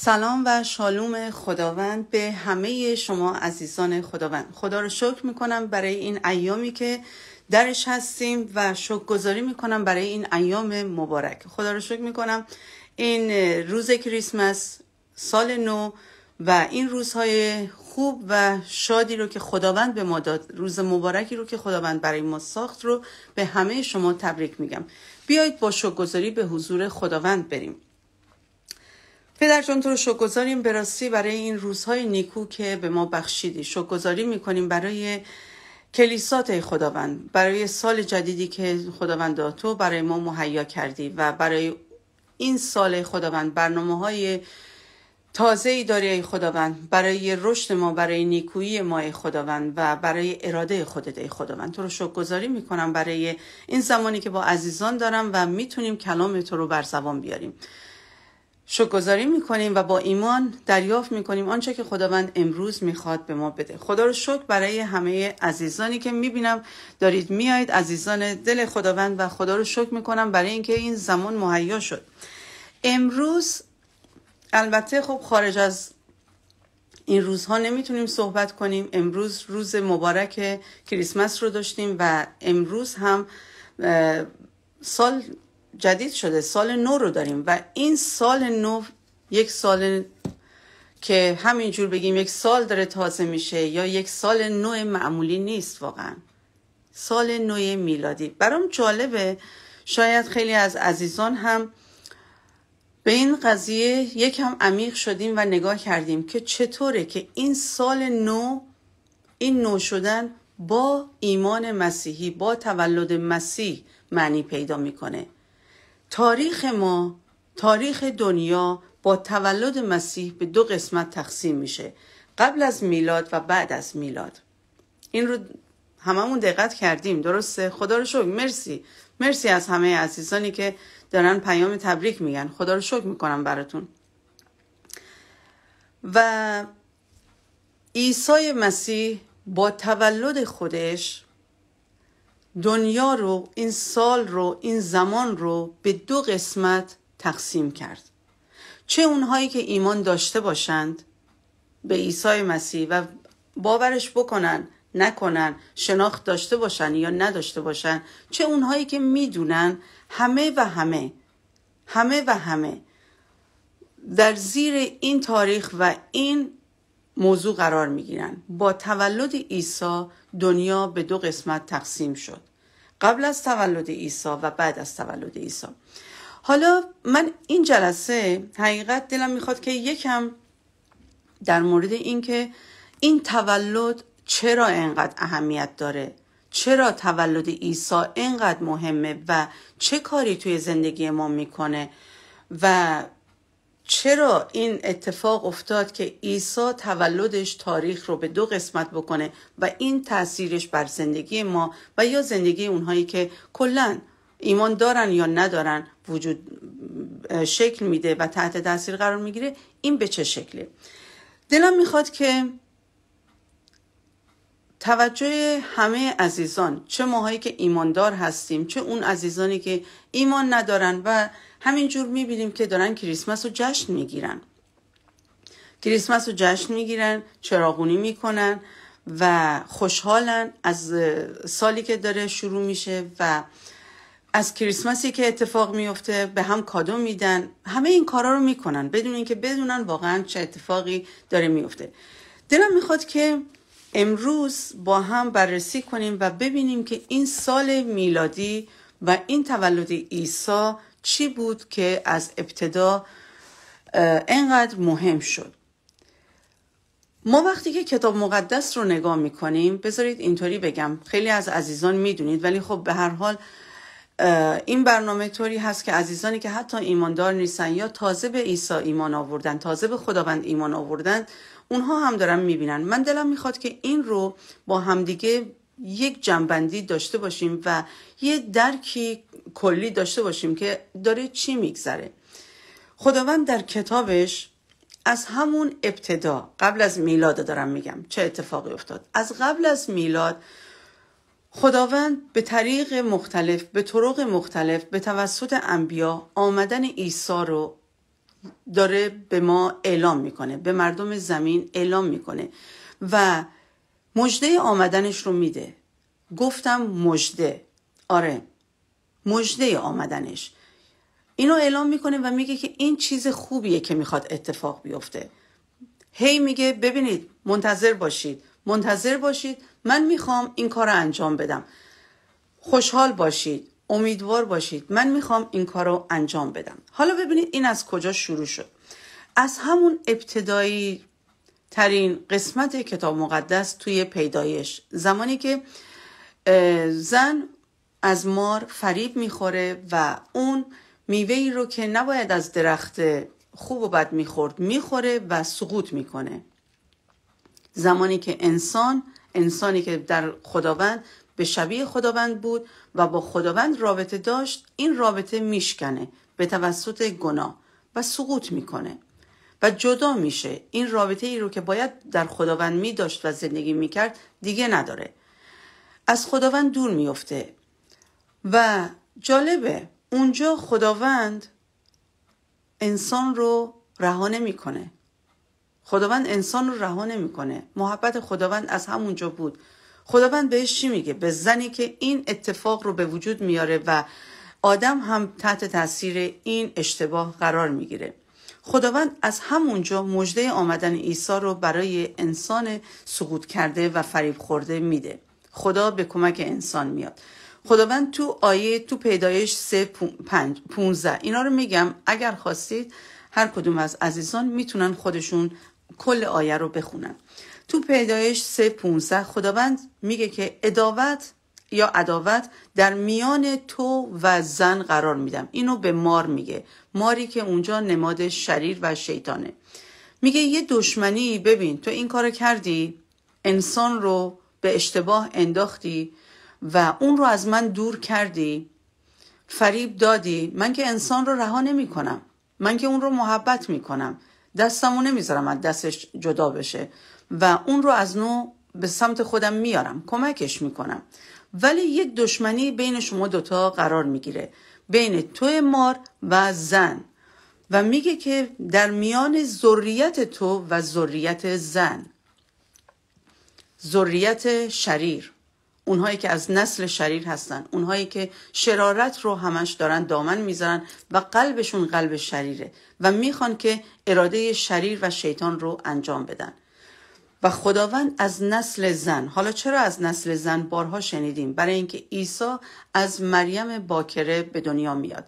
سلام و شالوم خداوند به همه شما عزیزان خداوند خدا رو شکر میکنم برای این ایامی که درش هستیم و شکر گذاری میکنم برای این ایام مبارک خدا رو شکر میکنم این روز کریسمس سال نو و این روزهای خوب و شادی رو که خداوند به ما داد روز مبارکی رو که خداوند برای ما ساخت رو به همه شما تبریک میگم بیایید با گذاری به حضور خداوند بریم پدر جان تو رو شکرگزاریم به برای این روزهای نیکو که به ما بخشیدی شکرگزاری میکنیم برای کلیسات خداوند برای سال جدیدی که خداوند تو برای ما مهیا کردی و برای این سال خداوند برنامه های تازه ای داری خداوند برای رشد ما برای نیکویی ما ای خداوند و برای اراده خودت ای خداوند تو رو شکرگزاری میکنم برای این زمانی که با عزیزان دارم و میتونیم کلام تو رو بر زبان بیاریم شکرگزاری میکنیم و با ایمان دریافت میکنیم آنچه که خداوند امروز میخواد به ما بده خدا رو شکر برای همه عزیزانی که میبینم دارید میایید عزیزان دل خداوند و خدا رو شکر میکنم برای اینکه این زمان مهیا شد امروز البته خب خارج از این روزها نمیتونیم صحبت کنیم امروز روز مبارک کریسمس رو داشتیم و امروز هم سال جدید شده سال نو رو داریم و این سال نو یک سال که همینجور بگیم یک سال داره تازه میشه یا یک سال نو معمولی نیست واقعا سال نو میلادی برام جالبه شاید خیلی از عزیزان هم به این قضیه یک هم عمیق شدیم و نگاه کردیم که چطوره که این سال نو این نو شدن با ایمان مسیحی با تولد مسیح معنی پیدا میکنه تاریخ ما تاریخ دنیا با تولد مسیح به دو قسمت تقسیم میشه قبل از میلاد و بعد از میلاد این رو هممون دقت کردیم درسته خدا رو شکر مرسی مرسی از همه عزیزانی که دارن پیام تبریک میگن خدا رو شکر میکنم براتون و عیسی مسیح با تولد خودش دنیا رو این سال رو این زمان رو به دو قسمت تقسیم کرد چه اونهایی که ایمان داشته باشند به عیسی مسیح و باورش بکنن نکنن شناخت داشته باشن یا نداشته باشن چه اونهایی که میدونن همه و همه همه و همه در زیر این تاریخ و این موضوع قرار میگیرن با تولد عیسی دنیا به دو قسمت تقسیم شد قبل از تولد عیسی و بعد از تولد عیسی حالا من این جلسه حقیقت دلم میخواد که یکم در مورد اینکه این تولد چرا انقدر اهمیت داره چرا تولد عیسی انقدر مهمه و چه کاری توی زندگی ما میکنه و چرا این اتفاق افتاد که عیسی تولدش تاریخ رو به دو قسمت بکنه و این تاثیرش بر زندگی ما و یا زندگی اونهایی که کلا ایمان دارن یا ندارن وجود شکل میده و تحت تاثیر قرار میگیره این به چه شکله دلم میخواد که توجه همه عزیزان چه ماهایی که ایماندار هستیم چه اون عزیزانی که ایمان ندارن و همینجور میبینیم که دارن کریسمس رو جشن میگیرن کریسمس رو جشن میگیرن چراغونی میکنن و خوشحالن از سالی که داره شروع میشه و از کریسمسی که اتفاق میفته به هم کادو میدن همه این کارا رو میکنن بدون اینکه بدونن واقعا چه اتفاقی داره میفته دلم میخواد که امروز با هم بررسی کنیم و ببینیم که این سال میلادی و این تولد عیسی چی بود که از ابتدا انقدر مهم شد ما وقتی که کتاب مقدس رو نگاه میکنیم بذارید اینطوری بگم خیلی از عزیزان میدونید ولی خب به هر حال این برنامه طوری هست که عزیزانی که حتی ایماندار نیستن یا تازه به عیسی ایمان آوردن تازه به خداوند ایمان آوردن اونها هم دارن میبینن من دلم میخواد که این رو با همدیگه یک جنبندی داشته باشیم و یه درکی کلی داشته باشیم که داره چی میگذره خداوند در کتابش از همون ابتدا قبل از میلاد دارم میگم چه اتفاقی افتاد از قبل از میلاد خداوند به طریق مختلف به طرق مختلف به توسط انبیا آمدن عیسی رو داره به ما اعلام میکنه به مردم زمین اعلام میکنه و مجده آمدنش رو میده گفتم مجده آره مجده آمدنش اینو اعلام میکنه و میگه که این چیز خوبیه که میخواد اتفاق بیفته هی میگه ببینید منتظر باشید منتظر باشید من میخوام این کار رو انجام بدم خوشحال باشید امیدوار باشید من میخوام این کار رو انجام بدم حالا ببینید این از کجا شروع شد از همون ابتدایی ترین قسمت کتاب مقدس توی پیدایش زمانی که زن از مار فریب میخوره و اون میوه ای رو که نباید از درخت خوب و بد میخورد میخوره و سقوط میکنه زمانی که انسان انسانی که در خداوند به شبیه خداوند بود و با خداوند رابطه داشت این رابطه میشکنه به توسط گناه و سقوط میکنه و جدا میشه این رابطه ای رو که باید در خداوند می داشت و زندگی میکرد دیگه نداره از خداوند دور میفته و جالبه اونجا خداوند انسان رو رها میکنه خداوند انسان رو رها نمیکنه محبت خداوند از همونجا بود خداوند بهش چی میگه به زنی که این اتفاق رو به وجود میاره و آدم هم تحت تاثیر این اشتباه قرار میگیره خداوند از همونجا مژده آمدن عیسی رو برای انسان سقوط کرده و فریب خورده میده خدا به کمک انسان میاد خداوند تو آیه تو پیدایش 3 5 15 اینا رو میگم اگر خواستید هر کدوم از عزیزان میتونن خودشون کل آیه رو بخونن تو پیدایش 3.15 خداوند میگه که اداوت یا عداوت در میان تو و زن قرار میدم اینو به مار میگه ماری که اونجا نماد شریر و شیطانه میگه یه دشمنی ببین تو این کار کردی انسان رو به اشتباه انداختی و اون رو از من دور کردی فریب دادی من که انسان رو رها نمی کنم من که اون رو محبت می کنم دستمو نمیذارم از دستش جدا بشه و اون رو از نو به سمت خودم میارم کمکش میکنم ولی یک دشمنی بین شما دوتا قرار میگیره بین تو مار و زن و میگه که در میان ذریت تو و ذریت زن ذریت شریر اونهایی که از نسل شریر هستن اونهایی که شرارت رو همش دارن دامن میذارن و قلبشون قلب شریره و میخوان که اراده شریر و شیطان رو انجام بدن و خداوند از نسل زن حالا چرا از نسل زن بارها شنیدیم برای اینکه عیسی از مریم باکره به دنیا میاد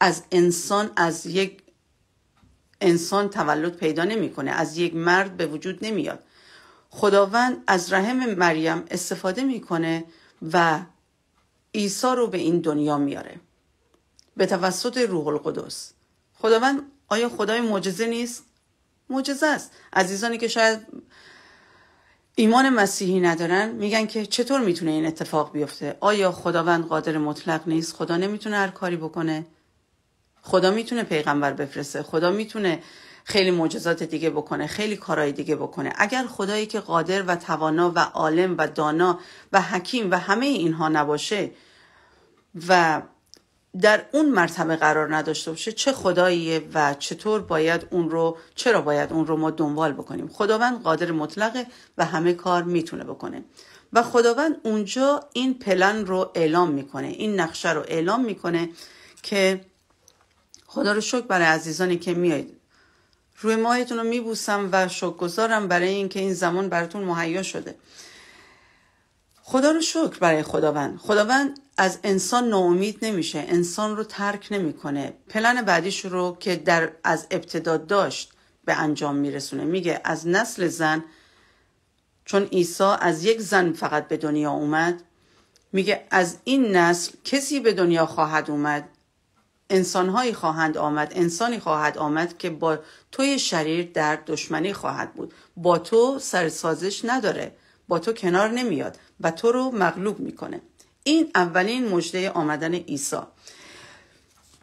از انسان از یک انسان تولد پیدا نمیکنه از یک مرد به وجود نمیاد خداوند از رحم مریم استفاده میکنه و عیسی رو به این دنیا میاره به توسط روح القدس خداوند آیا خدای معجزه نیست معجزه است عزیزانی که شاید ایمان مسیحی ندارن میگن که چطور میتونه این اتفاق بیفته آیا خداوند قادر مطلق نیست خدا نمیتونه هر کاری بکنه خدا میتونه پیغمبر بفرسته خدا میتونه خیلی معجزات دیگه بکنه خیلی کارهای دیگه بکنه اگر خدایی که قادر و توانا و عالم و دانا و حکیم و همه اینها نباشه و در اون مرتبه قرار نداشته باشه چه خداییه و چطور باید اون رو چرا باید اون رو ما دنبال بکنیم خداوند قادر مطلقه و همه کار میتونه بکنه و خداوند اونجا این پلن رو اعلام میکنه این نقشه رو اعلام میکنه که خدا رو شکر برای عزیزانی که میایید روی ماهتون رو میبوسم و شکر برای اینکه این زمان براتون مهیا شده خدا رو شکر برای خداوند خداوند از انسان ناامید نمیشه انسان رو ترک نمیکنه پلن بعدیش رو که در از ابتدا داشت به انجام میرسونه میگه از نسل زن چون عیسی از یک زن فقط به دنیا اومد میگه از این نسل کسی به دنیا خواهد اومد انسانهایی خواهند آمد انسانی خواهد آمد که با توی شریر در دشمنی خواهد بود با تو سرسازش نداره با تو کنار نمیاد و تو رو مغلوب میکنه این اولین مجده آمدن عیسی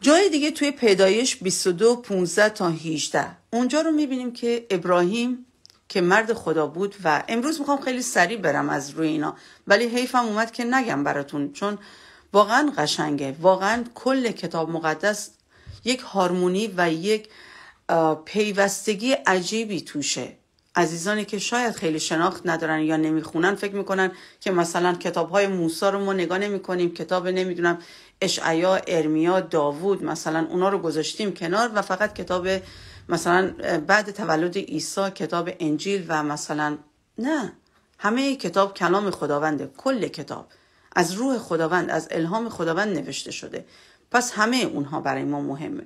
جای دیگه توی پیدایش 22 15 تا 18 اونجا رو میبینیم که ابراهیم که مرد خدا بود و امروز میخوام خیلی سریع برم از روی اینا ولی حیفم اومد که نگم براتون چون واقعا قشنگه واقعا کل کتاب مقدس یک هارمونی و یک پیوستگی عجیبی توشه عزیزانی که شاید خیلی شناخت ندارن یا نمیخونن فکر میکنن که مثلا کتاب های موسا رو ما نگاه نمیکنیم کتاب نمیدونم اشعیا ارمیا داوود مثلا اونا رو گذاشتیم کنار و فقط کتاب مثلا بعد تولد عیسی کتاب انجیل و مثلا نه همه کتاب کلام خداونده کل کتاب از روح خداوند از الهام خداوند نوشته شده پس همه اونها برای ما مهمه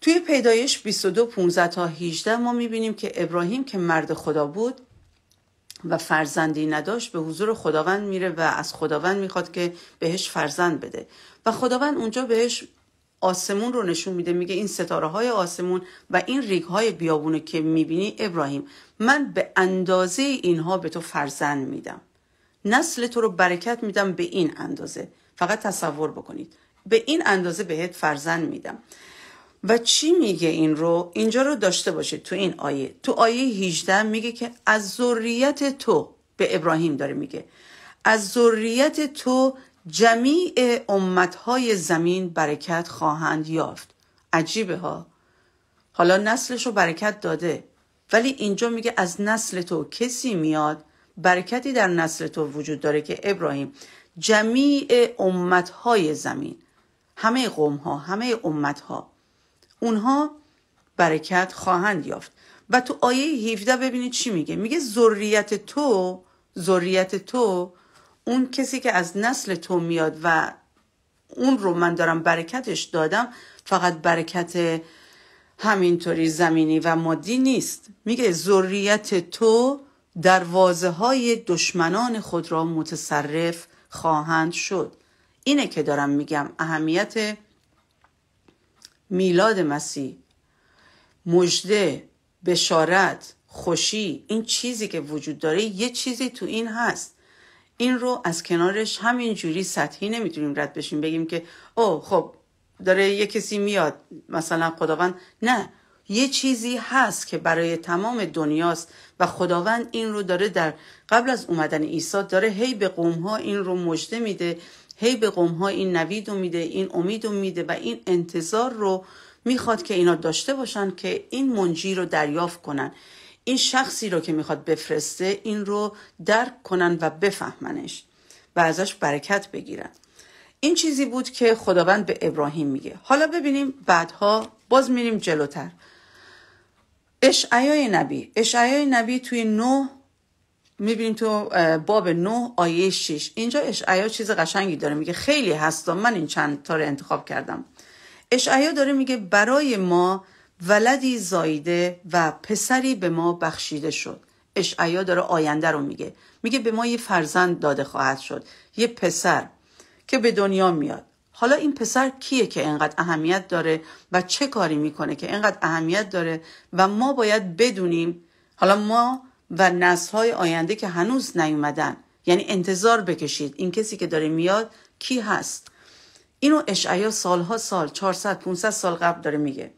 توی پیدایش 22 15 تا 18 ما میبینیم که ابراهیم که مرد خدا بود و فرزندی نداشت به حضور خداوند میره و از خداوند میخواد که بهش فرزند بده و خداوند اونجا بهش آسمون رو نشون میده میگه این ستاره های آسمون و این ریگ های بیابونه که میبینی ابراهیم من به اندازه اینها به تو فرزند میدم نسل تو رو برکت میدم به این اندازه فقط تصور بکنید به این اندازه بهت فرزند میدم و چی میگه این رو اینجا رو داشته باشید تو این آیه تو آیه 18 میگه که از ذریت تو به ابراهیم داره میگه از ذریت تو جمیع امتهای زمین برکت خواهند یافت عجیبه ها حالا نسلش رو برکت داده ولی اینجا میگه از نسل تو کسی میاد برکتی در نسل تو وجود داره که ابراهیم جمیع امتهای زمین همه قوم ها همه امتها اونها برکت خواهند یافت و تو آیه 17 ببینید چی میگه میگه ذریت تو ذریت تو اون کسی که از نسل تو میاد و اون رو من دارم برکتش دادم فقط برکت همینطوری زمینی و مادی نیست میگه ذریت تو دروازه های دشمنان خود را متصرف خواهند شد اینه که دارم میگم اهمیت میلاد مسیح مژده بشارت خوشی این چیزی که وجود داره یه چیزی تو این هست این رو از کنارش همین جوری سطحی نمیتونیم رد بشیم بگیم که او خب داره یه کسی میاد مثلا خداوند نه یه چیزی هست که برای تمام دنیاست و خداوند این رو داره در قبل از اومدن عیسی داره هی به قوم ها این رو مژده میده هی به قوم ها این نوید میده این امید میده و این انتظار رو میخواد که اینا داشته باشن که این منجی رو دریافت کنن این شخصی رو که میخواد بفرسته این رو درک کنن و بفهمنش و ازش برکت بگیرن این چیزی بود که خداوند به ابراهیم میگه حالا ببینیم بعدها باز میریم جلوتر اشعیای نبی اشعیای نبی توی نو میبینیم تو باب 9 آیه 6 اینجا اشعیا چیز قشنگی داره میگه خیلی هستم من این چند تا رو انتخاب کردم اشعیا داره میگه برای ما ولدی زایده و پسری به ما بخشیده شد اشعیا داره آینده رو میگه میگه به ما یه فرزند داده خواهد شد یه پسر که به دنیا میاد حالا این پسر کیه که انقدر اهمیت داره و چه کاری میکنه که اینقدر اهمیت داره و ما باید بدونیم حالا ما و های آینده که هنوز نیومدن یعنی انتظار بکشید این کسی که داره میاد کی هست اینو اشعیا سالها سال 400 500 سال قبل داره میگه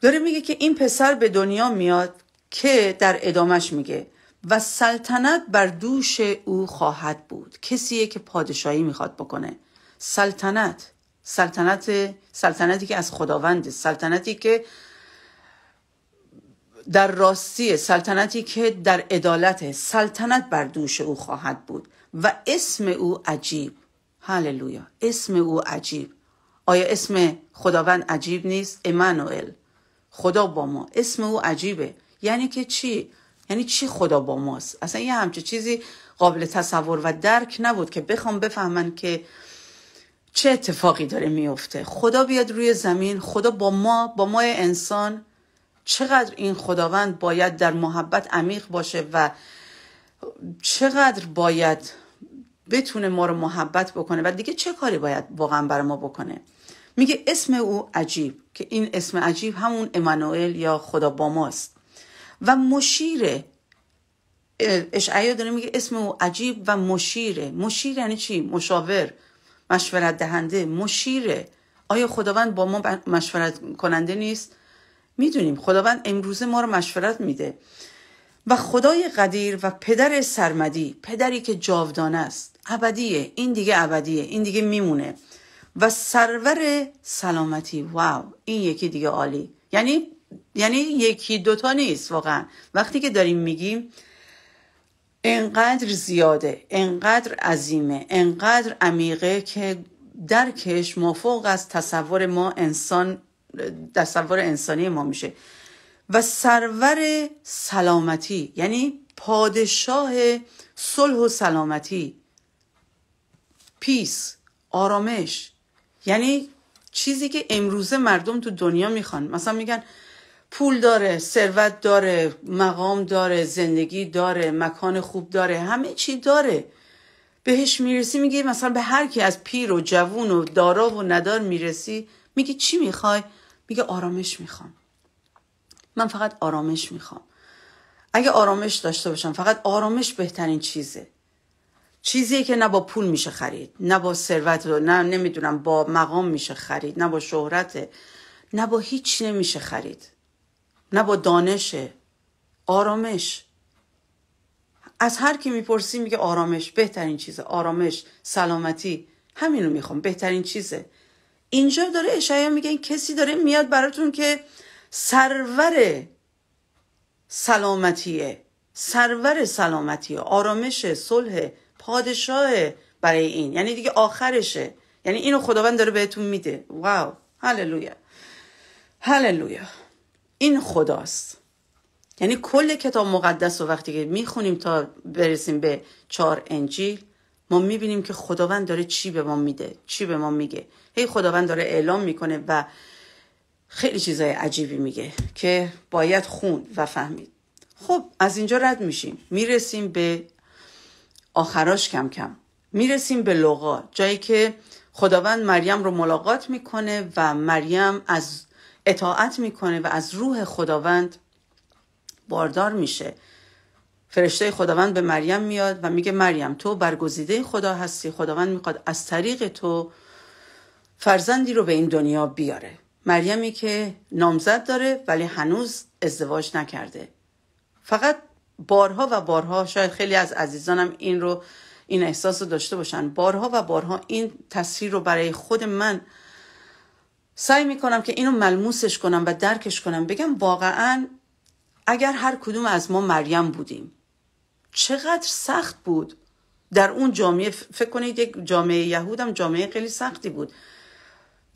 داره میگه که این پسر به دنیا میاد که در ادامش میگه و سلطنت بر دوش او خواهد بود کسیه که پادشاهی میخواد بکنه سلطنت سلطنت سلطنتی که از خداوند سلطنتی که در راستی سلطنتی که در عدالت سلطنت بر دوش او خواهد بود و اسم او عجیب هللویا اسم او عجیب آیا اسم خداوند عجیب نیست امانوئل خدا با ما اسم او عجیبه یعنی که چی یعنی چی خدا با ماست اصلا یه همچه چیزی قابل تصور و درک نبود که بخوام بفهمن که چه اتفاقی داره میفته خدا بیاد روی زمین خدا با ما با ما انسان چقدر این خداوند باید در محبت عمیق باشه و چقدر باید بتونه ما رو محبت بکنه و دیگه چه کاری باید واقعا بر ما بکنه میگه اسم او عجیب که این اسم عجیب همون امانوئل یا خدا با ماست و مشیره اشعیا داره میگه اسم او عجیب و مشیره مشیر یعنی چی مشاور مشورت دهنده مشیره آیا خداوند با ما مشورت کننده نیست میدونیم خداوند امروزه ما رو مشورت میده و خدای قدیر و پدر سرمدی پدری که جاودانه است ابدیه این دیگه ابدیه این دیگه میمونه و سرور سلامتی واو این یکی دیگه عالی یعنی یعنی یکی دوتا نیست واقعا وقتی که داریم میگیم انقدر زیاده انقدر عظیمه انقدر عمیقه که درکش مفوق از تصور ما انسان تصور انسانی ما میشه و سرور سلامتی یعنی پادشاه صلح و سلامتی پیس آرامش یعنی چیزی که امروزه مردم تو دنیا میخوان مثلا میگن پول داره ثروت داره مقام داره زندگی داره مکان خوب داره همه چی داره بهش میرسی میگه مثلا به هر کی از پیر و جوون و دارا و ندار میرسی میگی چی میخوای میگه آرامش میخوام من فقط آرامش میخوام اگه آرامش داشته باشم فقط آرامش بهترین چیزه چیزی که نه با پول میشه خرید نه با ثروت نه نمیدونم با مقام میشه خرید نه با شهرت نه با هیچ نمیشه خرید نه با دانشه آرامش از هر کی میپرسی میگه آرامش بهترین چیزه آرامش سلامتی همینو میخوام بهترین چیزه اینجا داره اشعیا میگه این کسی داره میاد براتون که سرور سلامتیه سرور سلامتیه آرامش صلح پادشاه برای این یعنی دیگه آخرشه یعنی اینو خداوند داره بهتون میده واو هللویا هللویا این خداست یعنی کل کتاب مقدس رو وقتی که میخونیم تا برسیم به چهار انجیل ما میبینیم که خداوند داره چی به ما میده چی به ما میگه هی خداوند داره اعلام میکنه و خیلی چیزای عجیبی میگه که باید خون و فهمید خب از اینجا رد میشیم میرسیم به آخراش کم کم میرسیم به لغا جایی که خداوند مریم رو ملاقات میکنه و مریم از اطاعت میکنه و از روح خداوند باردار میشه فرشته خداوند به مریم میاد و میگه مریم تو برگزیده خدا هستی خداوند میخواد از طریق تو فرزندی رو به این دنیا بیاره مریمی که نامزد داره ولی هنوز ازدواج نکرده فقط بارها و بارها شاید خیلی از عزیزانم این رو این احساس رو داشته باشن بارها و بارها این تصویر رو برای خود من سعی میکنم که اینو ملموسش کنم و درکش کنم بگم واقعا اگر هر کدوم از ما مریم بودیم چقدر سخت بود در اون جامعه فکر کنید یک جامعه یهود جامعه خیلی سختی بود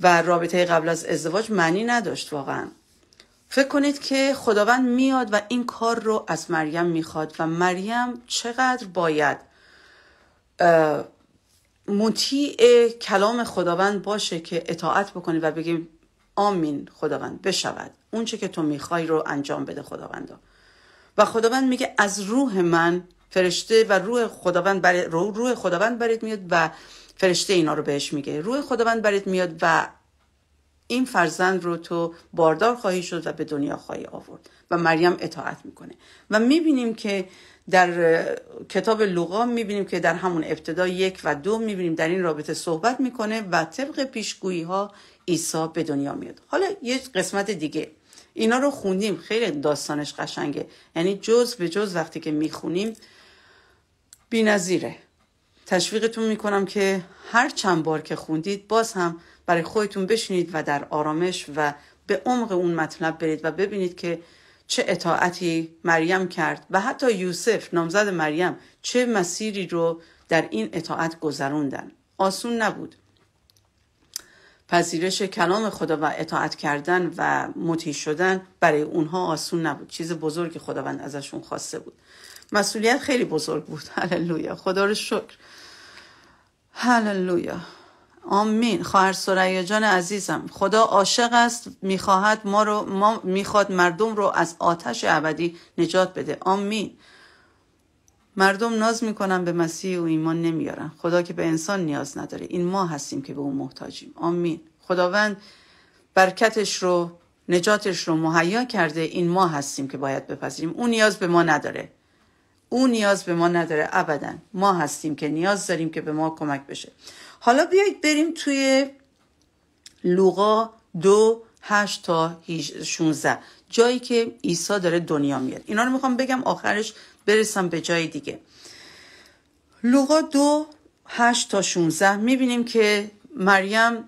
و رابطه قبل از ازدواج معنی نداشت واقعا فکر کنید که خداوند میاد و این کار رو از مریم میخواد و مریم چقدر باید مطیع کلام خداوند باشه که اطاعت بکنه و بگیم آمین خداوند بشود اونچه که تو میخوای رو انجام بده خداوند. و خداوند میگه از روح من فرشته و روح خداوند بر روح خداوند میاد و فرشته اینا رو بهش میگه روح خداوند برید میاد و این فرزند رو تو باردار خواهی شد و به دنیا خواهی آورد و مریم اطاعت میکنه و میبینیم که در کتاب لوقا میبینیم که در همون ابتدا یک و دو میبینیم در این رابطه صحبت میکنه و طبق پیشگویی ها عیسی به دنیا میاد حالا یه قسمت دیگه اینا رو خوندیم خیلی داستانش قشنگه یعنی جز به جز وقتی که میخونیم بی نظیره. تشویقتون میکنم که هر چند بار که خوندید باز هم برای خودتون بشینید و در آرامش و به عمق اون مطلب برید و ببینید که چه اطاعتی مریم کرد و حتی یوسف نامزد مریم چه مسیری رو در این اطاعت گذروندن آسون نبود پذیرش کلام خدا و اطاعت کردن و مطیع شدن برای اونها آسون نبود چیز بزرگی خداوند ازشون خواسته بود مسئولیت خیلی بزرگ بود هللویا خدا رو شکر هللویا آمین خواهر سریا جان عزیزم خدا عاشق است میخواهد ما رو ما میخواد مردم رو از آتش ابدی نجات بده آمین مردم ناز میکنن به مسیح و ایمان نمیارن خدا که به انسان نیاز نداره این ما هستیم که به او محتاجیم آمین خداوند برکتش رو نجاتش رو مهیا کرده این ما هستیم که باید بپذیریم او نیاز به ما نداره او نیاز به ما نداره ابدا ما هستیم که نیاز داریم که به ما کمک بشه حالا بیایید بریم توی لوقا دو هشت تا 16 جایی که عیسی داره دنیا میاد اینا رو میخوام بگم آخرش برسم به جای دیگه لوقا دو هشت تا 16 میبینیم که مریم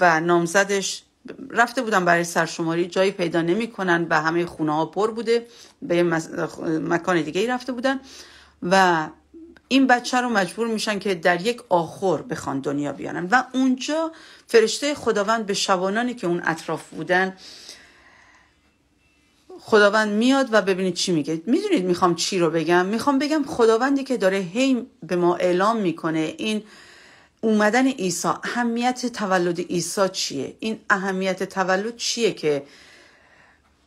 و نامزدش رفته بودن برای سرشماری جایی پیدا نمیکنن و همه خونه ها پر بوده به مکان دیگه ای رفته بودن و این بچه رو مجبور میشن که در یک آخور بخوان دنیا بیانن و اونجا فرشته خداوند به شبانانی که اون اطراف بودن خداوند میاد و ببینید چی میگه میدونید میخوام چی رو بگم میخوام بگم خداوندی که داره هی به ما اعلام میکنه این اومدن عیسی اهمیت تولد عیسی چیه این اهمیت تولد چیه که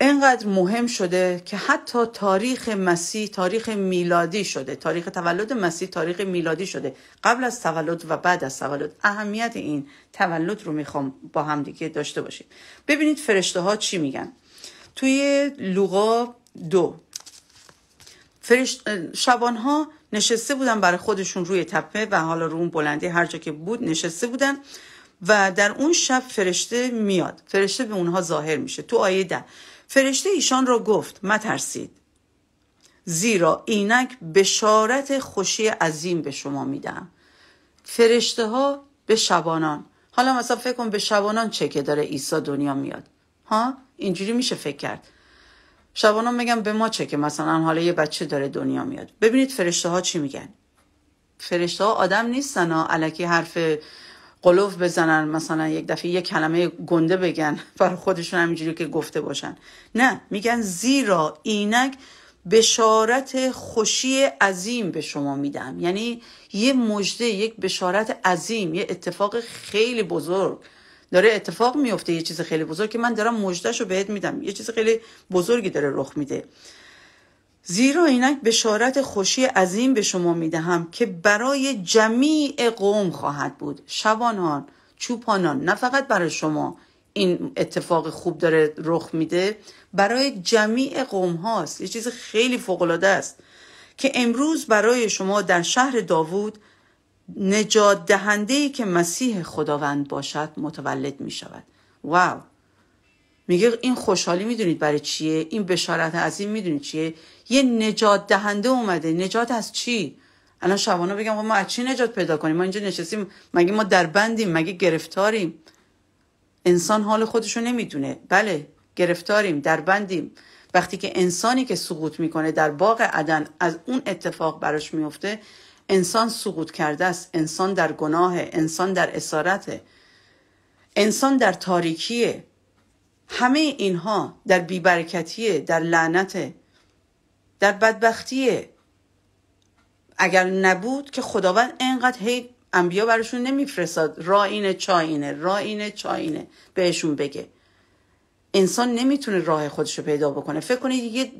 انقدر مهم شده که حتی تاریخ مسیح تاریخ میلادی شده تاریخ تولد مسیح تاریخ میلادی شده قبل از تولد و بعد از تولد اهمیت این تولد رو میخوام با هم دیگه داشته باشیم ببینید فرشته ها چی میگن توی لوقا دو ها نشسته بودن برای خودشون روی تپه و حالا رو اون بلندی هر جا که بود نشسته بودن و در اون شب فرشته میاد فرشته به اونها ظاهر میشه تو آیه ده فرشته ایشان را گفت ما ترسید زیرا اینک بشارت خوشی عظیم به شما میدم فرشته ها به شبانان حالا مثلا فکر کن به شبانان چه که داره عیسی دنیا میاد ها اینجوری میشه فکر کرد شبانه میگم به ما چه که مثلا حالا یه بچه داره دنیا میاد ببینید فرشته ها چی میگن فرشته ها آدم نیستن ها علکی حرف قلوف بزنن مثلا یک دفعه یه کلمه گنده بگن بر خودشون همینجوری که گفته باشن نه میگن زیرا اینک بشارت خوشی عظیم به شما میدم یعنی یه مژده یک بشارت عظیم یه اتفاق خیلی بزرگ داره اتفاق میفته یه چیز خیلی بزرگ که من دارم مجدش رو بهت میدم یه چیز خیلی بزرگی داره رخ میده زیرا اینک بشارت خوشی عظیم به شما میدهم که برای جمیع قوم خواهد بود شبانان چوپانان نه فقط برای شما این اتفاق خوب داره رخ میده برای جمیع قوم هاست یه چیز خیلی فوق است که امروز برای شما در شهر داوود نجات دهنده که مسیح خداوند باشد متولد می شود واو میگه این خوشحالی میدونید برای چیه این بشارت عظیم میدونید چیه یه نجات دهنده اومده نجات از چی الان شبانه بگم خب ما از چی نجات پیدا کنیم ما اینجا نشستیم مگه ما در بندیم مگه گرفتاریم انسان حال خودشو نمیدونه بله گرفتاریم در بندیم وقتی که انسانی که سقوط میکنه در باغ عدن از اون اتفاق براش میفته انسان سقوط کرده است انسان در گناه انسان در اسارت انسان در تاریکیه همه اینها در بیبرکتیه در لعنت در بدبختیه اگر نبود که خداوند انقدر هی انبیا براشون نمیفرستاد را اینه چا اینه را اینه چا اینه بهشون بگه انسان نمیتونه راه خودش رو پیدا بکنه فکر کنید یه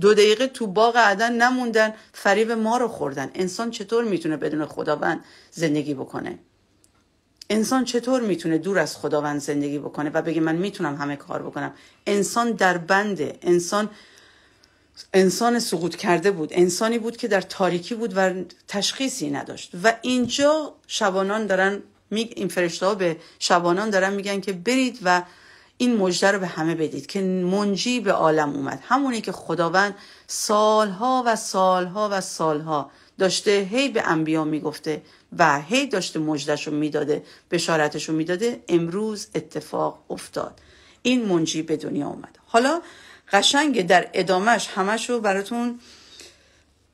دو دقیقه تو باغ عدن نموندن فریب ما رو خوردن انسان چطور میتونه بدون خداوند زندگی بکنه انسان چطور میتونه دور از خداوند زندگی بکنه و بگه من میتونم همه کار بکنم انسان در بنده انسان انسان سقوط کرده بود انسانی بود که در تاریکی بود و تشخیصی نداشت و اینجا شبانان دارن این فرشته به شبانان دارن میگن که برید و این مژده رو به همه بدید که منجی به عالم اومد همونی که خداوند سالها و سالها و سالها داشته هی به انبیا میگفته و هی داشته مجدش رو میداده بشارتش رو میداده امروز اتفاق افتاد این منجی به دنیا اومد حالا قشنگ در ادامهش همش رو براتون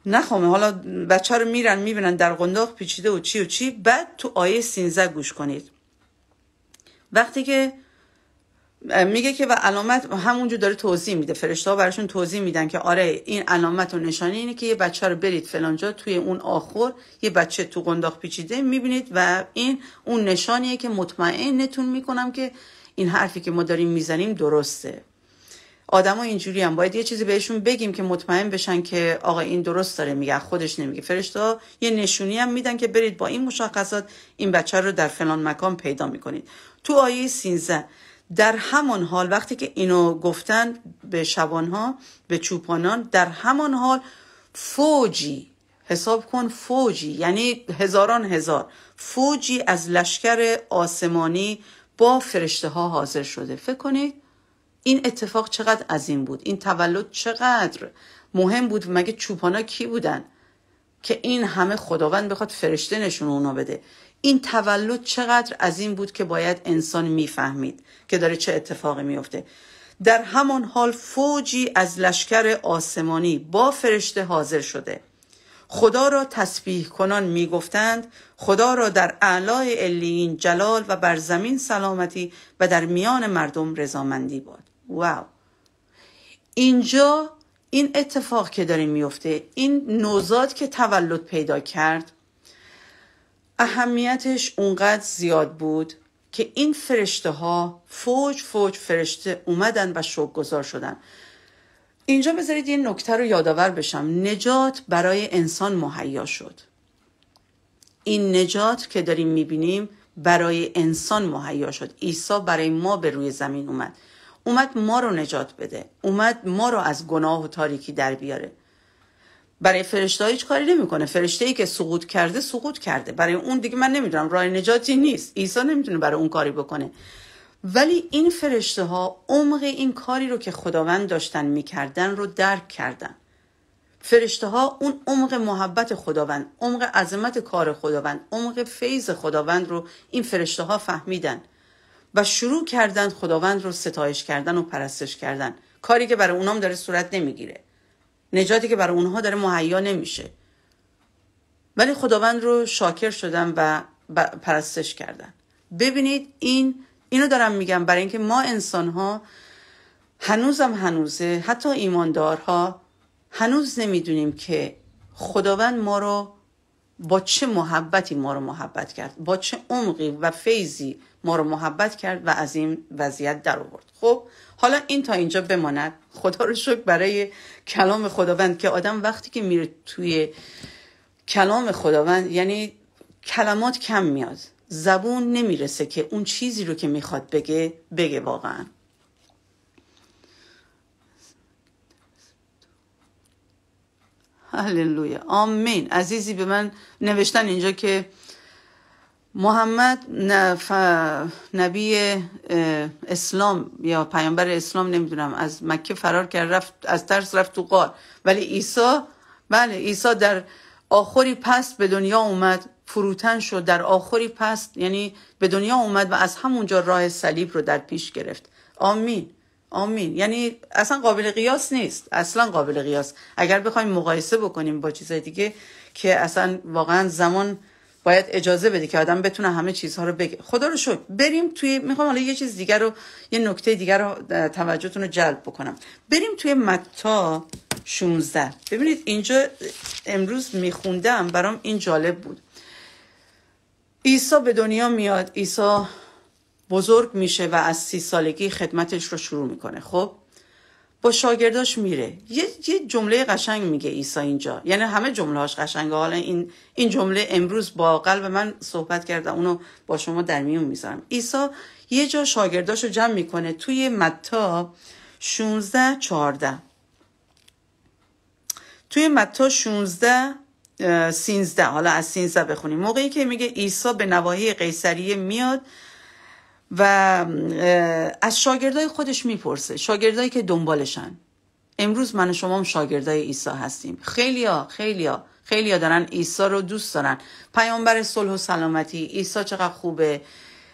نخوامه حالا بچه رو میرن میبینن در قنداق پیچیده و چی و چی بعد تو آیه سینزه گوش کنید وقتی که میگه که و علامت همونجور داره توضیح میده فرشته ها براشون توضیح میدن که آره این علامت و نشانه اینه که یه بچه رو برید فلانجا توی اون آخر یه بچه تو قنداق پیچیده میبینید و این اون نشانیه که مطمئن نتون میکنم که این حرفی که ما داریم میزنیم درسته ها اینجوری هم باید یه چیزی بهشون بگیم که مطمئن بشن که آقا این درست داره میگه خودش نمیگه فرشته یه نشونی هم میدن که برید با این مشخصات این بچه رو در فلان مکان پیدا میکنید تو آیه 13 در همان حال وقتی که اینو گفتن به شبانها به چوپانان در همان حال فوجی حساب کن فوجی یعنی هزاران هزار فوجی از لشکر آسمانی با فرشته ها حاضر شده فکر کنید این اتفاق چقدر عظیم بود این تولد چقدر مهم بود مگه چوپانا کی بودن که این همه خداوند بخواد فرشته نشون اونا بده این تولد چقدر از این بود که باید انسان میفهمید که داره چه اتفاقی میفته در همان حال فوجی از لشکر آسمانی با فرشته حاضر شده خدا را تسبیح کنان میگفتند خدا را در اعلای الیین جلال و بر زمین سلامتی و در میان مردم رضامندی بود واو اینجا این اتفاق که داره میفته این نوزاد که تولد پیدا کرد اهمیتش اونقدر زیاد بود که این فرشته ها فوج فوج فرشته اومدن و شوق گذار شدن اینجا بذارید یه نکته رو یادآور بشم نجات برای انسان مهیا شد این نجات که داریم میبینیم برای انسان مهیا شد عیسی برای ما به روی زمین اومد اومد ما رو نجات بده اومد ما رو از گناه و تاریکی در بیاره برای فرشته هیچ کاری نمیکنه فرشته ای که سقوط کرده سقوط کرده برای اون دیگه من نمیدونم راه نجاتی نیست عیسی نمیتونه برای اون کاری بکنه ولی این فرشته ها عمق این کاری رو که خداوند داشتن میکردن رو درک کردن فرشته ها اون عمق محبت خداوند عمق عظمت کار خداوند عمق فیض خداوند رو این فرشته ها فهمیدن و شروع کردن خداوند رو ستایش کردن و پرستش کردن کاری که برای اونام داره صورت نمیگیره نجاتی که برای اونها داره مهیا نمیشه ولی خداوند رو شاکر شدن و پرستش کردن ببینید این اینو دارم میگم برای اینکه ما انسان ها هنوزم هنوزه حتی ایماندارها هنوز نمیدونیم که خداوند ما رو با چه محبتی ما رو محبت کرد با چه عمقی و فیضی ما رو محبت کرد و از این وضعیت در آورد خب حالا این تا اینجا بماند خدا رو شکر برای کلام خداوند که آدم وقتی که میره توی کلام خداوند یعنی کلمات کم میاد زبون نمیرسه که اون چیزی رو که میخواد بگه بگه واقعا هللویا آمین عزیزی به من نوشتن اینجا که محمد نبی اسلام یا پیامبر اسلام نمیدونم از مکه فرار کرد رفت از ترس رفت تو قار ولی عیسی بله عیسی در آخری پست به دنیا اومد فروتن شد در آخری پس یعنی به دنیا اومد و از همونجا راه صلیب رو در پیش گرفت آمین آمین یعنی اصلا قابل قیاس نیست اصلا قابل قیاس اگر بخوایم مقایسه بکنیم با چیزهای دیگه که اصلا واقعا زمان باید اجازه بده که آدم بتونه همه چیزها رو بگه خدا رو شکر بریم توی میخوام حالا یه چیز دیگر رو یه نکته دیگر رو توجهتون رو جلب بکنم بریم توی متا 16 ببینید اینجا امروز میخوندم برام این جالب بود عیسی به دنیا میاد عیسی بزرگ میشه و از سی سالگی خدمتش رو شروع میکنه خب با شاگرداش میره یه, جمله قشنگ میگه عیسی اینجا یعنی همه جمله هاش قشنگه حالا این این جمله امروز با قلب من صحبت کرده اونو با شما در میون میذارم عیسی یه جا شاگرداش رو جمع میکنه توی متا 16 14 توی متا 16 13 حالا از 13 بخونیم موقعی که میگه عیسی به نواحی قیصریه میاد و از شاگردای خودش میپرسه شاگردایی که دنبالشن امروز من و شما هم شاگردای عیسی هستیم خیلیا خیلیا خیلیا دارن عیسی رو دوست دارن پیامبر صلح و سلامتی عیسی چقدر خوبه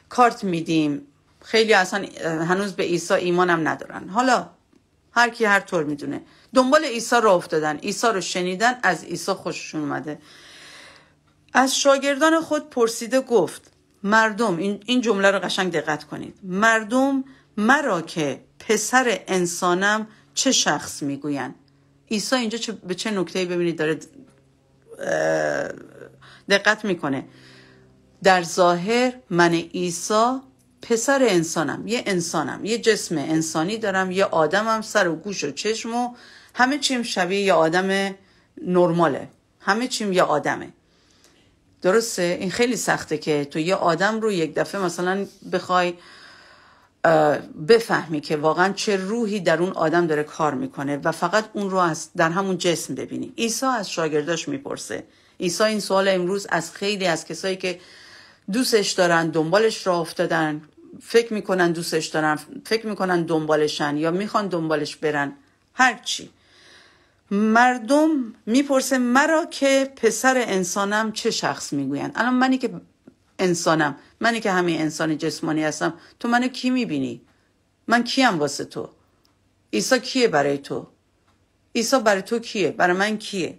کارت میدیم خیلی اصلا هنوز به عیسی ایمانم ندارن حالا هر کی هر طور میدونه دنبال عیسی رو افتادن عیسی رو شنیدن از عیسی خوششون اومده از شاگردان خود پرسیده گفت مردم این, این جمله رو قشنگ دقت کنید مردم مرا که پسر انسانم چه شخص میگوین عیسی اینجا چه به چه نکته ببینید داره دقت میکنه در ظاهر من عیسی پسر انسانم یه انسانم یه جسم انسانی دارم یه آدمم سر و گوش و چشم و همه چیم شبیه یه آدم نرماله همه چیم یه آدمه درسته این خیلی سخته که تو یه آدم رو یک دفعه مثلا بخوای بفهمی که واقعا چه روحی در اون آدم داره کار میکنه و فقط اون رو از در همون جسم ببینی عیسی از شاگرداش میپرسه عیسی این سوال امروز از خیلی از کسایی که دوستش دارن دنبالش را افتادن فکر میکنن دوستش دارن فکر میکنن دنبالشن یا میخوان دنبالش برن هرچی مردم میپرسه مرا که پسر انسانم چه شخص میگویند الان منی که انسانم منی که همه انسان جسمانی هستم تو منو کی میبینی من کیم واسه تو عیسی کیه برای تو عیسی برای تو کیه برای من کیه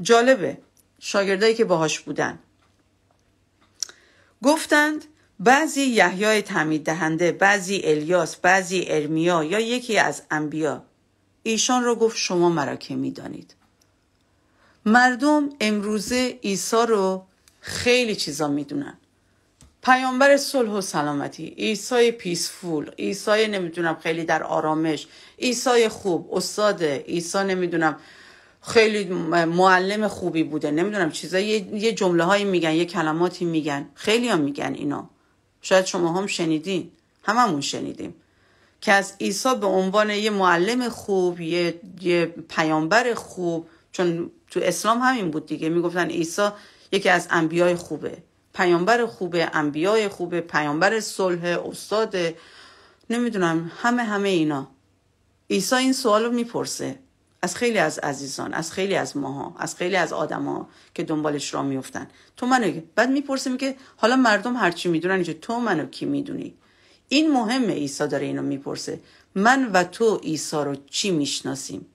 جالبه شاگردایی که باهاش بودن گفتند بعضی یحیای تعمید دهنده بعضی الیاس بعضی ارمیا یا یکی از انبیا ایشان رو گفت شما مرا که میدانید مردم امروزه عیسی رو خیلی چیزا میدونن پیامبر صلح و سلامتی عیسی پیسفول عیسی نمیدونم خیلی در آرامش عیسی خوب استاد عیسی نمیدونم خیلی معلم خوبی بوده نمیدونم چیزا یه, یه جمله هایی میگن یه کلماتی میگن خیلی هم میگن اینا شاید شما هم شنیدین هممون شنیدیم که از عیسی به عنوان یه معلم خوب یه, یه پیامبر خوب چون تو اسلام همین بود دیگه میگفتن عیسی یکی از انبیای خوبه پیامبر خوبه انبیای خوبه پیامبر صلح استاد نمیدونم همه همه اینا عیسی این سوال رو میپرسه از خیلی از عزیزان از خیلی از ماها از خیلی از آدما که دنبالش را میفتن تو منو بعد میپرسه میگه حالا مردم هرچی میدونن اینجا تو منو کی میدونی این مهمه عیسی داره اینو میپرسه من و تو عیسی رو چی میشناسیم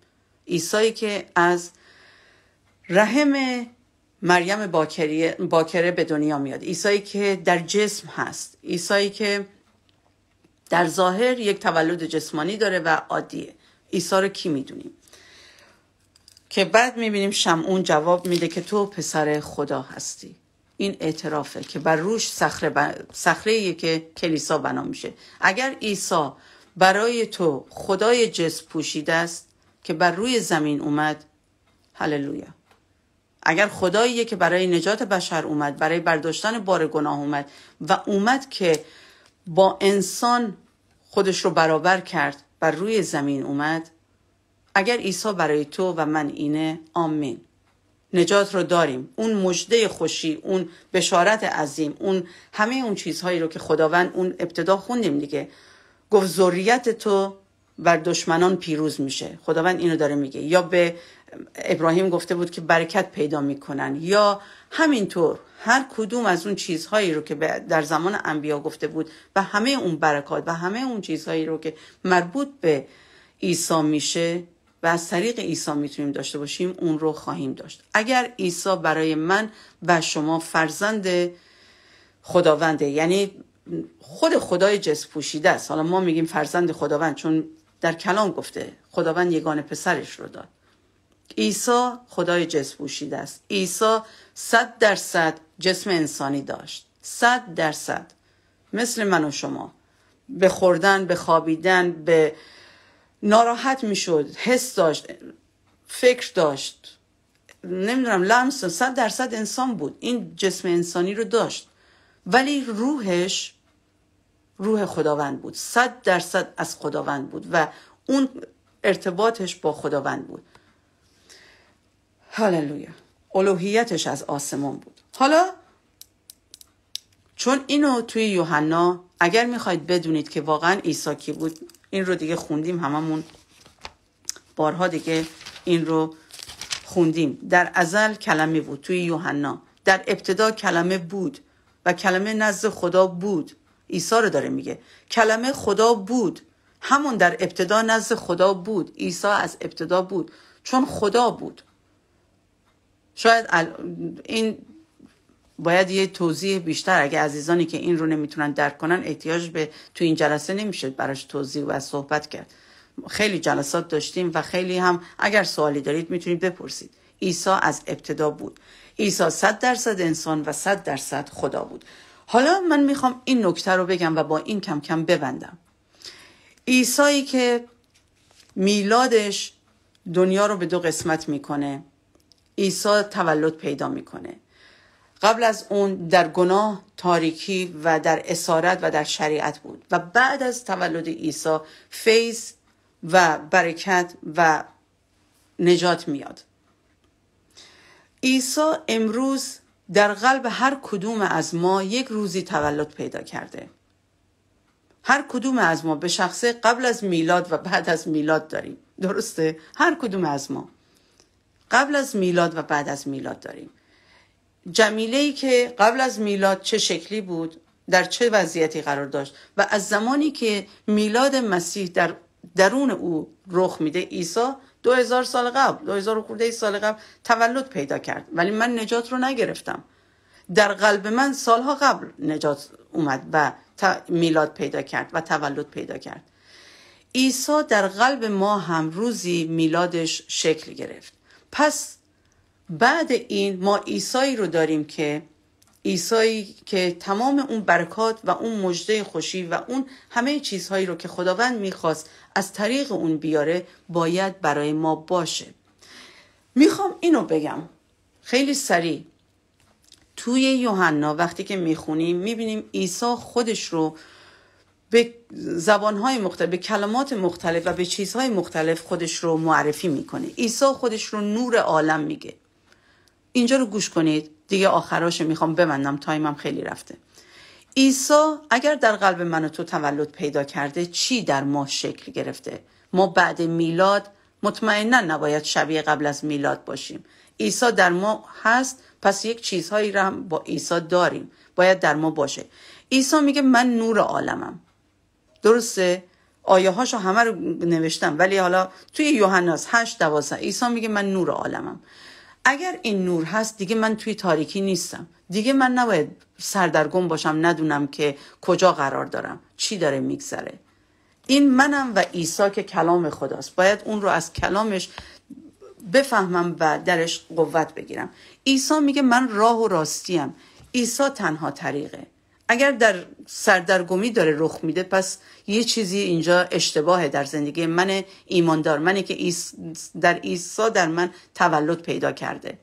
عیسی که از رحم مریم باکره به دنیا میاد عیسی که در جسم هست عیسی که در ظاهر یک تولد جسمانی داره و عادیه عیسی رو کی میدونیم که بعد میبینیم شمعون جواب میده که تو پسر خدا هستی این اعترافه که بر روش صخره که کلیسا بنا میشه اگر عیسی برای تو خدای جس پوشیده است که بر روی زمین اومد هللویا اگر خداییه که برای نجات بشر اومد برای برداشتن بار گناه اومد و اومد که با انسان خودش رو برابر کرد بر روی زمین اومد اگر عیسی برای تو و من اینه آمین نجات رو داریم اون مجده خوشی اون بشارت عظیم اون همه اون چیزهایی رو که خداوند اون ابتدا خوندیم دیگه گفت ذریت تو بر دشمنان پیروز میشه خداوند اینو داره میگه یا به ابراهیم گفته بود که برکت پیدا میکنن یا همینطور هر کدوم از اون چیزهایی رو که در زمان انبیا گفته بود و همه اون برکات و همه اون چیزهایی رو که مربوط به عیسی میشه و از طریق عیسی میتونیم داشته باشیم اون رو خواهیم داشت اگر عیسی برای من و شما فرزند خداونده یعنی خود خدای جس پوشیده است حالا ما میگیم فرزند خداوند چون در کلام گفته خداوند یگان پسرش رو داد عیسی خدای جس پوشیده است عیسی صد درصد جسم انسانی داشت صد درصد مثل من و شما به خوردن به خوابیدن به ناراحت میشد حس داشت فکر داشت نمیدونم لمس صد درصد انسان بود این جسم انسانی رو داشت ولی روحش روح خداوند بود صد درصد از خداوند بود و اون ارتباطش با خداوند بود هاللویا الوهیتش از آسمان بود حالا چون اینو توی یوحنا اگر میخواید بدونید که واقعا عیسی کی بود این رو دیگه خوندیم هممون بارها دیگه این رو خوندیم در ازل کلمه بود توی یوحنا در ابتدا کلمه بود و کلمه نزد خدا بود عیسی رو داره میگه کلمه خدا بود همون در ابتدا نزد خدا بود عیسی از ابتدا بود چون خدا بود شاید این باید یه توضیح بیشتر اگه عزیزانی که این رو نمیتونن درک کنن احتیاج به تو این جلسه نمیشه براش توضیح و صحبت کرد خیلی جلسات داشتیم و خیلی هم اگر سوالی دارید میتونید بپرسید عیسی از ابتدا بود عیسی صد درصد انسان و صد درصد خدا بود حالا من میخوام این نکته رو بگم و با این کم کم ببندم عیسی که میلادش دنیا رو به دو قسمت میکنه عیسی تولد پیدا میکنه قبل از اون در گناه تاریکی و در اسارت و در شریعت بود و بعد از تولد عیسی فیض و برکت و نجات میاد عیسی امروز در قلب هر کدوم از ما یک روزی تولد پیدا کرده هر کدوم از ما به شخصه قبل از میلاد و بعد از میلاد داریم درسته هر کدوم از ما قبل از میلاد و بعد از میلاد داریم جمیله ای که قبل از میلاد چه شکلی بود در چه وضعیتی قرار داشت و از زمانی که میلاد مسیح در درون او رخ میده عیسی 2000 سال قبل 2000 خورده سال قبل تولد پیدا کرد ولی من نجات رو نگرفتم در قلب من سالها قبل نجات اومد و میلاد پیدا کرد و تولد پیدا کرد عیسی در قلب ما هم روزی میلادش شکل گرفت پس بعد این ما ایسایی رو داریم که ایسایی که تمام اون برکات و اون مژده خوشی و اون همه چیزهایی رو که خداوند میخواست از طریق اون بیاره باید برای ما باشه میخوام اینو بگم خیلی سریع توی یوحنا وقتی که میخونیم میبینیم عیسی خودش رو به زبانهای مختلف به کلمات مختلف و به چیزهای مختلف خودش رو معرفی میکنه عیسی خودش رو نور عالم میگه اینجا رو گوش کنید دیگه آخراش میخوام ببندم تایمم خیلی رفته عیسی اگر در قلب من و تو تولد پیدا کرده چی در ما شکل گرفته ما بعد میلاد مطمئنا نباید شبیه قبل از میلاد باشیم عیسی در ما هست پس یک چیزهایی را هم با عیسی داریم باید در ما باشه عیسی میگه من نور عالمم درسته آیه هاشو همه رو نوشتم ولی حالا توی یوحنا 8 12 عیسی میگه من نور عالمم اگر این نور هست دیگه من توی تاریکی نیستم دیگه من نباید سردرگم باشم ندونم که کجا قرار دارم چی داره میگذره این منم و عیسی که کلام خداست باید اون رو از کلامش بفهمم و درش قوت بگیرم عیسی میگه من راه و راستیم عیسی تنها طریقه اگر در سردرگمی داره رخ میده پس یه چیزی اینجا اشتباهه در زندگی من ایماندار منی که ایس در عیسی در من تولد پیدا کرده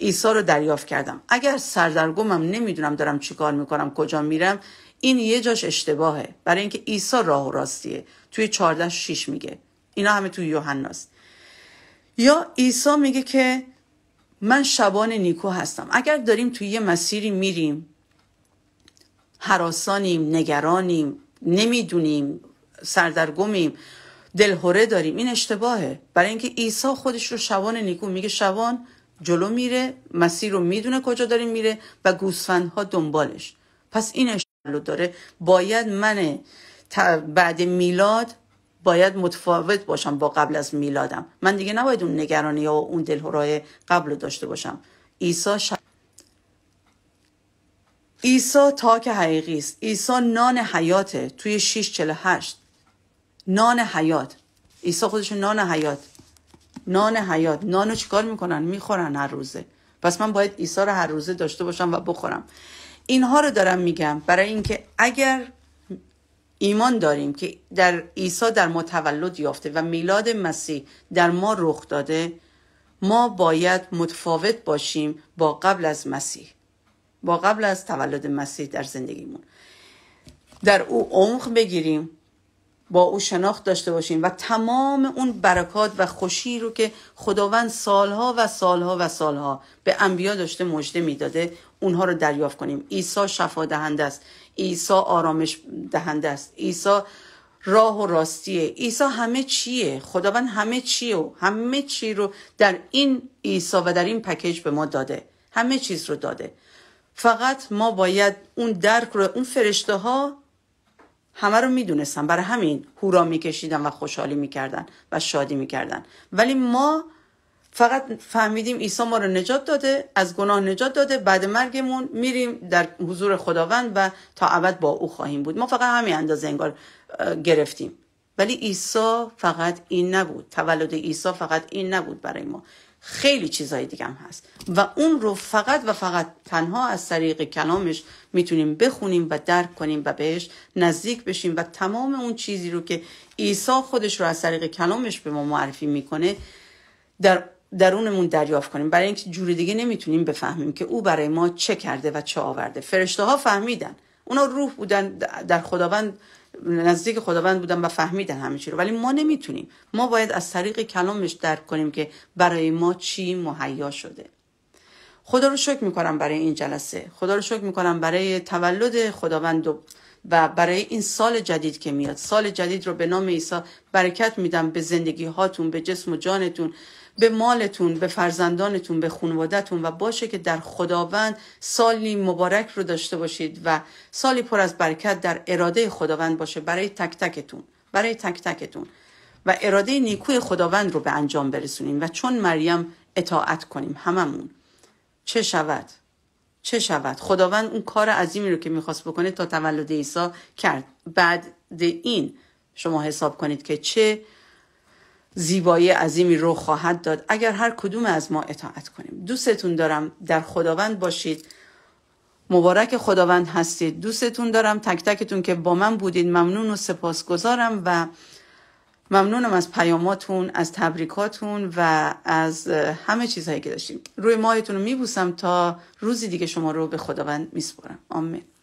عیسی رو دریافت کردم اگر سردرگمم نمیدونم دارم چیکار میکنم کجا میرم این یه جاش اشتباهه برای اینکه عیسی راه و راستیه توی 14 شش میگه اینا همه توی یوحناست یا عیسی میگه که من شبان نیکو هستم اگر داریم توی یه مسیری میریم حراسانیم نگرانیم نمیدونیم سردرگمیم دلهوره داریم این اشتباهه برای اینکه عیسی خودش رو شبان نیکو میگه شوان جلو میره مسیر رو میدونه کجا داریم میره و گوسفندها دنبالش پس این اشتباه داره باید من بعد میلاد باید متفاوت باشم با قبل از میلادم من دیگه نباید اون نگرانی و اون دلهورای قبل داشته باشم عیسی عیسی تاک حقیقی است عیسی نان حیاته توی 648 نان حیات ایسا خودشون نان حیات نان حیات نانو چیکار میکنن میخورن هر روزه پس من باید عیسی رو هر روزه داشته باشم و بخورم اینها رو دارم میگم برای اینکه اگر ایمان داریم که در عیسی در ما تولد یافته و میلاد مسیح در ما رخ داده ما باید متفاوت باشیم با قبل از مسیح با قبل از تولد مسیح در زندگیمون در او عمق بگیریم با او شناخت داشته باشیم و تمام اون برکات و خوشی رو که خداوند سالها و سالها و سالها به انبیا داشته مژده میداده اونها رو دریافت کنیم عیسی شفا دهنده است عیسی آرامش دهنده است عیسی راه و راستیه عیسی همه چیه خداوند همه چیه و همه چی رو در این عیسی و در این پکیج به ما داده همه چیز رو داده فقط ما باید اون درک رو اون فرشته ها همه رو میدونستن برای همین هورا میکشیدن و خوشحالی میکردن و شادی میکردن ولی ما فقط فهمیدیم عیسی ما رو نجات داده از گناه نجات داده بعد مرگمون میریم در حضور خداوند و تا ابد با او خواهیم بود ما فقط همین اندازه انگار گرفتیم ولی عیسی فقط این نبود تولد عیسی فقط این نبود برای ما خیلی چیزهای دیگه هم هست و اون رو فقط و فقط تنها از طریق کلامش میتونیم بخونیم و درک کنیم و بهش نزدیک بشیم و تمام اون چیزی رو که عیسی خودش رو از طریق کلامش به ما معرفی میکنه در درونمون دریافت کنیم برای اینکه جور دیگه نمیتونیم بفهمیم که او برای ما چه کرده و چه آورده فرشته ها فهمیدن اونا روح بودن در خداوند نزدیک خداوند بودن و فهمیدن همه چی رو ولی ما نمیتونیم ما باید از طریق کلامش درک کنیم که برای ما چی مهیا شده خدا رو شکر میکنم برای این جلسه خدا رو شکر میکنم برای تولد خداوند و برای این سال جدید که میاد سال جدید رو به نام عیسی برکت میدم به زندگی هاتون به جسم و جانتون به مالتون به فرزندانتون به خانوادهتون و باشه که در خداوند سالی مبارک رو داشته باشید و سالی پر از برکت در اراده خداوند باشه برای تک تکتون برای تک تکتون و اراده نیکوی خداوند رو به انجام برسونیم و چون مریم اطاعت کنیم هممون چه شود چه شود خداوند اون کار عظیمی رو که میخواست بکنه تا تولد عیسی کرد بعد این شما حساب کنید که چه زیبایی عظیمی رو خواهد داد اگر هر کدوم از ما اطاعت کنیم دوستتون دارم در خداوند باشید مبارک خداوند هستید دوستتون دارم تک تکتون که با من بودید ممنون و سپاسگزارم و ممنونم از پیاماتون از تبریکاتون و از همه چیزهایی که داشتیم روی ماهتون رو میبوسم تا روزی دیگه شما رو به خداوند میسپارم آمین